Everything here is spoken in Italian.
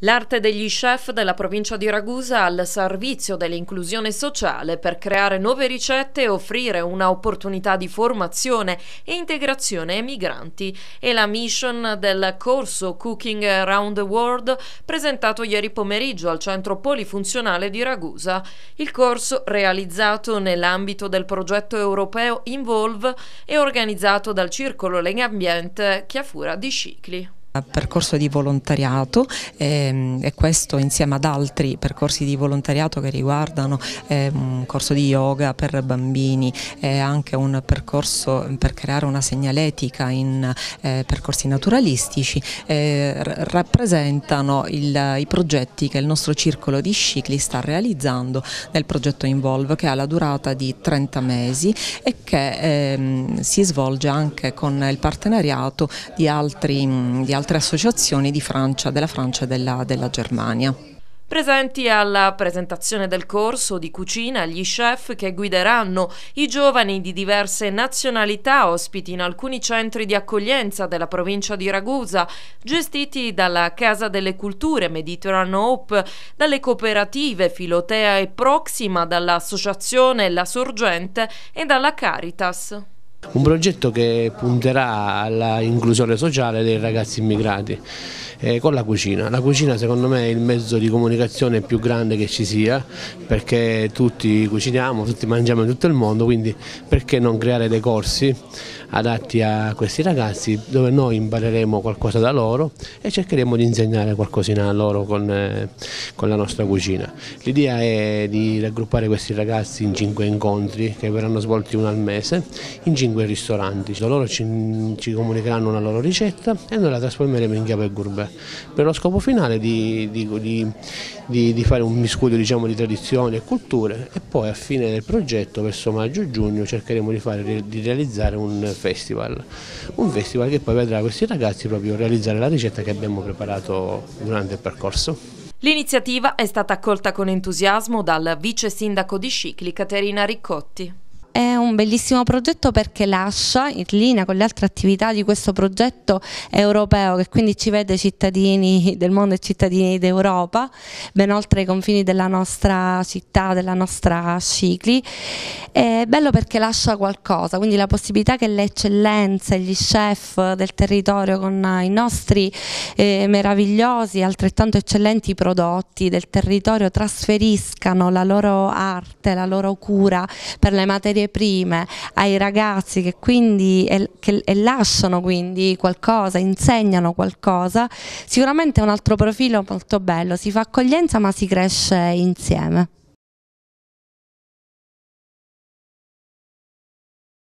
L'arte degli chef della provincia di Ragusa al servizio dell'inclusione sociale per creare nuove ricette e offrire un'opportunità di formazione e integrazione ai migranti è la mission del corso Cooking Around the World presentato ieri pomeriggio al centro polifunzionale di Ragusa. Il corso, realizzato nell'ambito del progetto europeo Involve, è organizzato dal Circolo Legambiente Chiafura di Cicli percorso di volontariato ehm, e questo insieme ad altri percorsi di volontariato che riguardano ehm, un corso di yoga per bambini e anche un percorso per creare una segnaletica in eh, percorsi naturalistici eh, rappresentano il, i progetti che il nostro circolo di cicli sta realizzando nel progetto Involve che ha la durata di 30 mesi e che ehm, si svolge anche con il partenariato di altri, di altri altre associazioni Francia, della Francia e della, della Germania. Presenti alla presentazione del corso di cucina gli chef che guideranno i giovani di diverse nazionalità ospiti in alcuni centri di accoglienza della provincia di Ragusa, gestiti dalla Casa delle Culture Mediterraneo Hope, dalle cooperative Filotea e Proxima, dall'associazione La Sorgente e dalla Caritas. Un progetto che punterà all'inclusione sociale dei ragazzi immigrati eh, con la cucina. La cucina secondo me è il mezzo di comunicazione più grande che ci sia perché tutti cuciniamo, tutti mangiamo in tutto il mondo, quindi perché non creare dei corsi adatti a questi ragazzi dove noi impareremo qualcosa da loro e cercheremo di insegnare qualcosina a loro con, eh, con la nostra cucina. L'idea è di raggruppare questi ragazzi in cinque incontri che verranno svolti uno al mese, in cinque 5 ristoranti, loro ci, ci, comunicheranno una loro ricetta e noi la trasformeremo in chiave gourmet per lo scopo finale di, di, di, di fare un miscuglio diciamo, di tradizioni e culture e poi a fine del progetto verso maggio-giugno cercheremo di, fare, di realizzare un festival, un festival che poi vedrà questi ragazzi proprio realizzare la ricetta che abbiamo preparato durante il percorso. L'iniziativa è stata accolta con entusiasmo dal vice sindaco di Scicli Caterina Riccotti un bellissimo progetto perché lascia in linea con le altre attività di questo progetto europeo che quindi ci vede cittadini del mondo e cittadini d'Europa, ben oltre i confini della nostra città, della nostra cicli. È bello perché lascia qualcosa, quindi la possibilità che le eccellenze, gli chef del territorio con i nostri eh, meravigliosi, altrettanto eccellenti prodotti del territorio trasferiscano la loro arte, la loro cura per le materie prime prime, ai ragazzi che quindi e, che, e lasciano quindi qualcosa, insegnano qualcosa, sicuramente è un altro profilo molto bello, si fa accoglienza ma si cresce insieme.